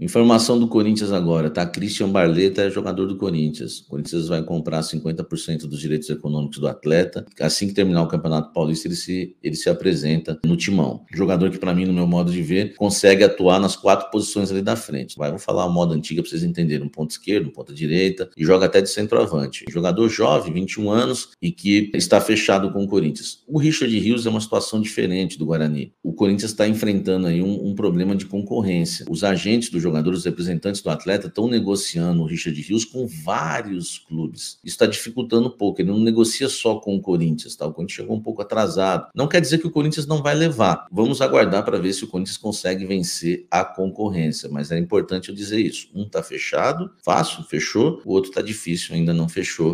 Informação do Corinthians agora, tá? Christian Barleta é jogador do Corinthians. O Corinthians vai comprar 50% dos direitos econômicos do atleta. Assim que terminar o Campeonato Paulista, ele se, ele se apresenta no timão. Jogador que, para mim, no meu modo de ver, consegue atuar nas quatro posições ali da frente. Vai, vou falar a moda antiga para vocês entenderem. Um ponto esquerdo, um ponto direita e joga até de centroavante. Jogador jovem, 21 anos e que está fechado com o Corinthians. O Richard Rios é uma situação diferente do Guarani. O Corinthians está enfrentando aí um, um problema de concorrência. Os agentes do jogador jogadores, representantes do atleta, estão negociando o Richard Rios com vários clubes. Isso está dificultando um pouco. Ele não negocia só com o Corinthians, tá? O Corinthians chegou um pouco atrasado. Não quer dizer que o Corinthians não vai levar. Vamos aguardar para ver se o Corinthians consegue vencer a concorrência, mas é importante eu dizer isso. Um está fechado, fácil, fechou. O outro está difícil, ainda não fechou.